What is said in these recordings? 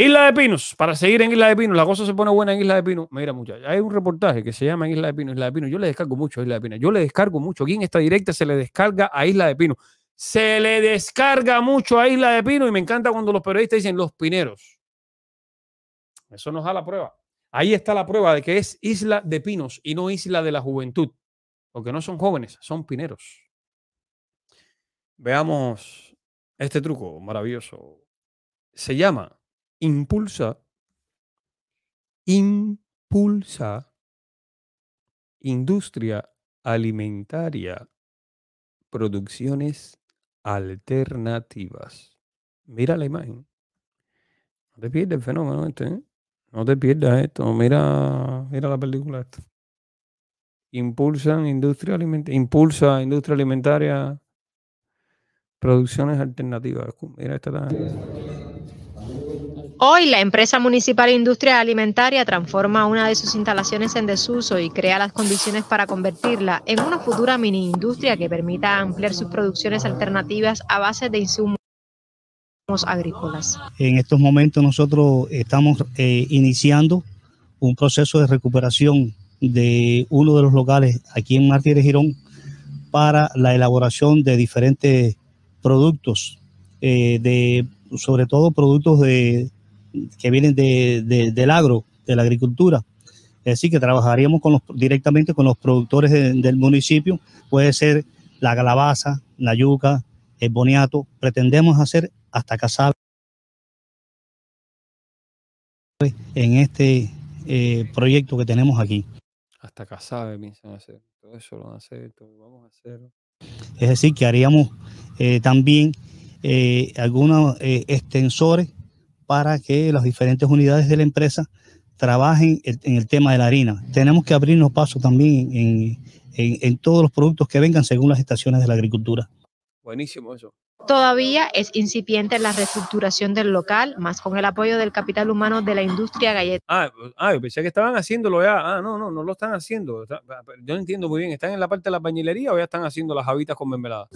Isla de Pinos, para seguir en Isla de Pinos, la cosa se pone buena en Isla de Pinos. Mira, muchachos, hay un reportaje que se llama Isla de Pinos, Isla de Pinos. Yo le descargo mucho a Isla de Pinos, yo le descargo mucho. Aquí en esta directa se le descarga a Isla de Pinos. Se le descarga mucho a Isla de Pinos y me encanta cuando los periodistas dicen los pineros. Eso nos da la prueba. Ahí está la prueba de que es Isla de Pinos y no Isla de la Juventud, porque no son jóvenes, son pineros. Veamos este truco maravilloso. Se llama impulsa, impulsa industria alimentaria, producciones alternativas. Mira la imagen. No te pierdas el fenómeno este. ¿eh? No te pierdas esto. Mira, mira la película Impulsan industria Impulsa industria alimentaria. Producciones alternativas. Mira esta. Hoy la empresa municipal Industria Alimentaria transforma una de sus instalaciones en desuso y crea las condiciones para convertirla en una futura mini industria que permita ampliar sus producciones alternativas a base de insumos agrícolas. En estos momentos nosotros estamos eh, iniciando un proceso de recuperación de uno de los locales aquí en Martínez Girón para la elaboración de diferentes productos eh, de sobre todo productos de, que vienen de, del agro, de la agricultura. Es decir, que trabajaríamos con los, directamente con los productores del municipio, puede ser la calabaza, la yuca, el boniato. Pretendemos hacer hasta casabe en este eh, proyecto que tenemos aquí. Hasta casabe hacer, eso lo vamos a hacer. Es decir, que haríamos eh, también eh, algunos eh, extensores para que las diferentes unidades de la empresa trabajen en el tema de la harina. Tenemos que abrirnos paso también en todos los productos que vengan según las estaciones de la agricultura. Buenísimo eso. Todavía es incipiente la reestructuración del local, más con el apoyo del capital humano de la industria galleta. Ah, pues, ah yo pensé que estaban haciéndolo ya. Ah, no, no, no lo están haciendo. Ah, yo no entiendo muy bien. ¿Están en la parte de la bañilería o ya están haciendo las habitas con mermelada?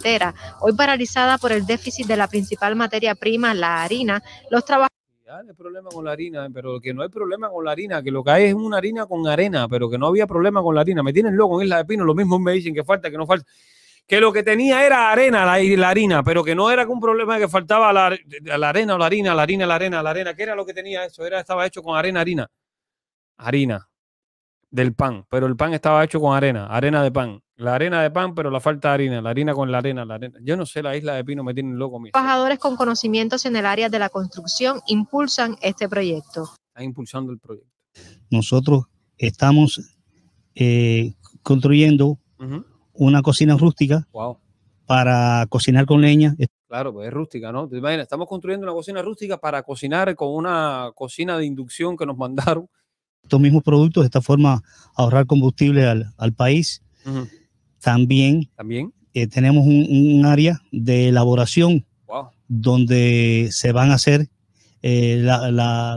Hoy paralizada por el déficit de la principal materia prima, la harina, los trabajadores el problema con la harina, pero que no hay problema con la harina, que lo que hay es una harina con arena, pero que no había problema con la harina. Me tienen loco en Isla de Pino, lo mismo me dicen que falta, que no falta que lo que tenía era arena la, la harina, pero que no era un problema que faltaba la, arena la harina, la harina, la arena, la arena, ¿Qué era lo que tenía eso, era, estaba hecho con arena, harina, harina del pan, pero el pan estaba hecho con arena, arena de pan, la arena de pan, pero la falta de harina, la harina con la arena, la arena. Yo no sé, la isla de Pino me tiene loco. Trabajadores con conocimientos en el área de la construcción impulsan este proyecto. Están impulsando el proyecto. Nosotros estamos eh, construyendo una cocina rústica para cocinar con leña. Claro, pues es rústica, ¿no? Te estamos construyendo una cocina rústica para cocinar con una cocina de inducción que nos mandaron. Estos mismos productos, de esta forma, ahorrar combustible al, país. También, ¿También? Eh, tenemos un, área de elaboración donde se van a hacer eh,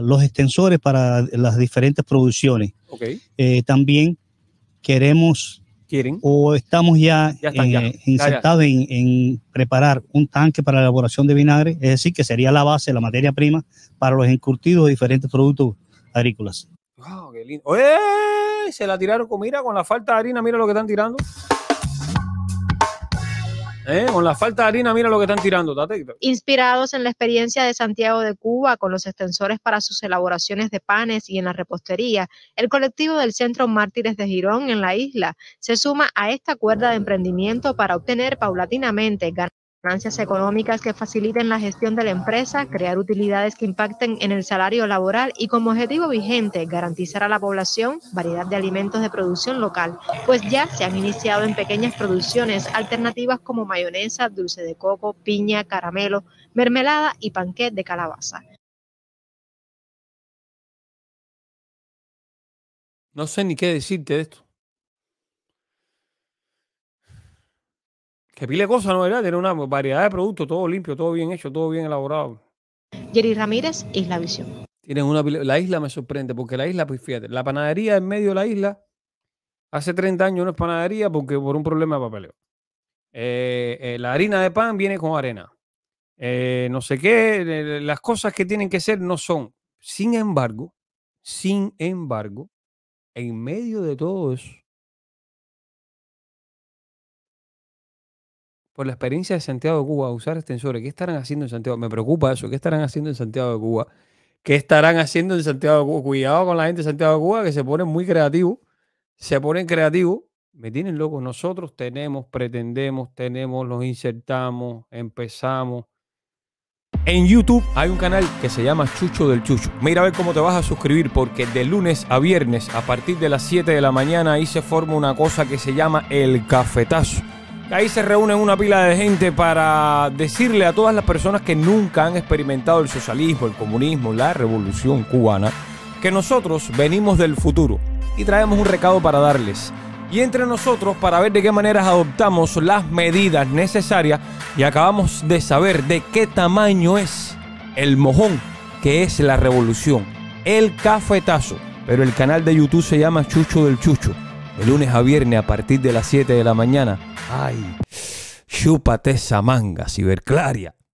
los extensores para las diferentes producciones. Eh, también queremos quieren. O estamos ya, eh, insertados en, preparar un tanque para la elaboración de vinagre, es decir, que sería la base, la materia prima para los encurtidos de diferentes productos agrícolas. qué lindo! ¡Eh! Se la tiraron con, mira, con la falta de harina, mira lo que están tirando. ¿Eh? Con la falta de harina, mira lo que están tirando, Inspirados en la experiencia de Santiago de Cuba con los extensores para sus elaboraciones de panes y en la repostería, el colectivo del Centro Mártires de Girón en la isla se suma a esta cuerda de emprendimiento para obtener paulatinamente ganancias ganancias económicas que faciliten la gestión de la empresa, crear utilidades que impacten en el salario laboral y como objetivo vigente garantizar a la población variedad de alimentos de producción local, pues ya se han iniciado en pequeñas producciones alternativas como mayonesa, dulce de coco, piña, caramelo, mermelada y panqué de calabaza. No sé ni qué decirte de esto. Que pile cosas, ¿no? ¿verdad? Tiene una variedad de productos, todo limpio, todo bien hecho, todo bien elaborado. Jerry Ramírez, Isla Visión. Tienen la isla me sorprende, porque la isla, pues fíjate, la panadería en medio de la isla, hace 30 años no es panadería porque por un problema de papeleo. Eh, eh, la harina de pan viene con arena. Eh, no sé qué, las cosas que tienen que ser no son. Sin embargo, sin embargo, en medio de todo eso, por la experiencia de Santiago de Cuba, usar extensores. ¿Qué estarán haciendo en Santiago? Me preocupa eso. ¿Qué estarán haciendo en Santiago de Cuba? ¿Qué estarán haciendo en Santiago de Cuba? Cuidado con la gente de Santiago de Cuba que se ponen muy creativos. Se ponen creativos. Me tienen locos. Nosotros tenemos, pretendemos, tenemos, los insertamos, empezamos. En YouTube hay un canal que se llama Chucho del Chucho. Mira a ver cómo te vas a suscribir porque de lunes a viernes a partir de las 7 de la mañana ahí se forma una cosa que se llama el cafetazo Ahí se reúne una pila de gente para decirle a todas las personas que nunca han experimentado el socialismo, el comunismo, la revolución cubana, que nosotros venimos del futuro y traemos un recado para darles. Y entre nosotros para ver de qué maneras adoptamos las medidas necesarias y acabamos de saber de qué tamaño es el mojón que es la revolución, el cafetazo. Pero el canal de YouTube se llama Chucho del Chucho el lunes a viernes a partir de las 7 de la mañana. ¡Ay! Chúpate esa manga, ciberclaria.